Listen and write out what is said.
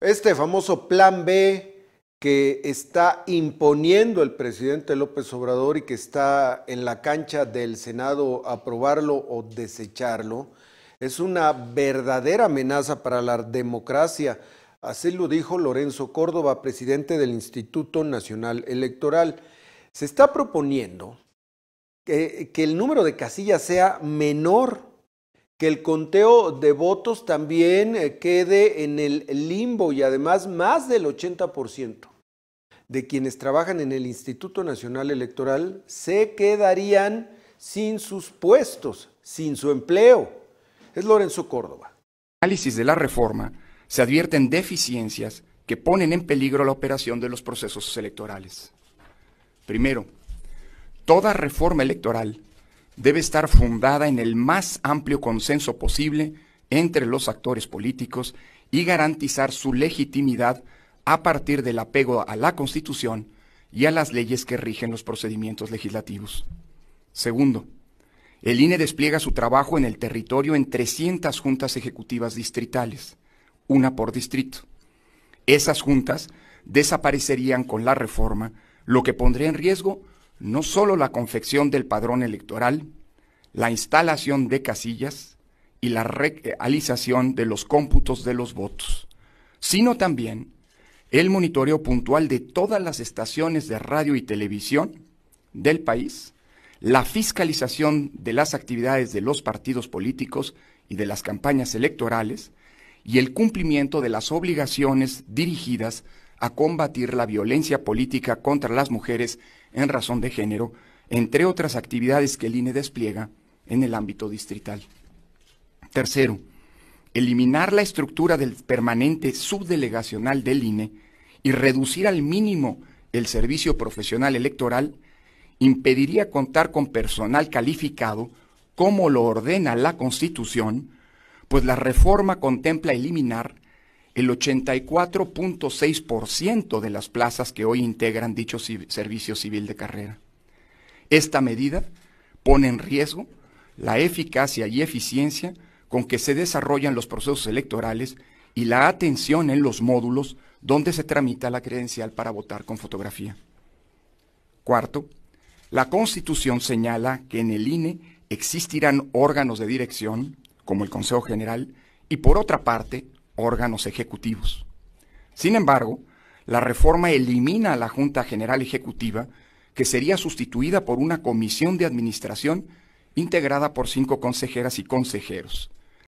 Este famoso plan B que está imponiendo el presidente López Obrador y que está en la cancha del Senado aprobarlo o desecharlo, es una verdadera amenaza para la democracia. Así lo dijo Lorenzo Córdoba, presidente del Instituto Nacional Electoral. Se está proponiendo que, que el número de casillas sea menor que el conteo de votos también eh, quede en el limbo y además más del 80% de quienes trabajan en el Instituto Nacional Electoral se quedarían sin sus puestos, sin su empleo. Es Lorenzo Córdoba. Análisis de la reforma se advierten deficiencias que ponen en peligro la operación de los procesos electorales. Primero, toda reforma electoral debe estar fundada en el más amplio consenso posible entre los actores políticos y garantizar su legitimidad a partir del apego a la Constitución y a las leyes que rigen los procedimientos legislativos. Segundo, el INE despliega su trabajo en el territorio en 300 juntas ejecutivas distritales, una por distrito. Esas juntas desaparecerían con la reforma, lo que pondría en riesgo no solo la confección del padrón electoral, la instalación de casillas y la realización de los cómputos de los votos, sino también el monitoreo puntual de todas las estaciones de radio y televisión del país, la fiscalización de las actividades de los partidos políticos y de las campañas electorales, y el cumplimiento de las obligaciones dirigidas a combatir la violencia política contra las mujeres en razón de género, entre otras actividades que el INE despliega en el ámbito distrital. Tercero, eliminar la estructura del permanente subdelegacional del INE y reducir al mínimo el servicio profesional electoral impediría contar con personal calificado como lo ordena la Constitución, pues la reforma contempla eliminar el 84.6% de las plazas que hoy integran dicho servicio civil de carrera. Esta medida pone en riesgo la eficacia y eficiencia con que se desarrollan los procesos electorales y la atención en los módulos donde se tramita la credencial para votar con fotografía. Cuarto, la Constitución señala que en el INE existirán órganos de dirección, como el Consejo General, y por otra parte, órganos ejecutivos. Sin embargo, la reforma elimina a la Junta General Ejecutiva, que sería sustituida por una comisión de administración integrada por cinco consejeras y consejeros.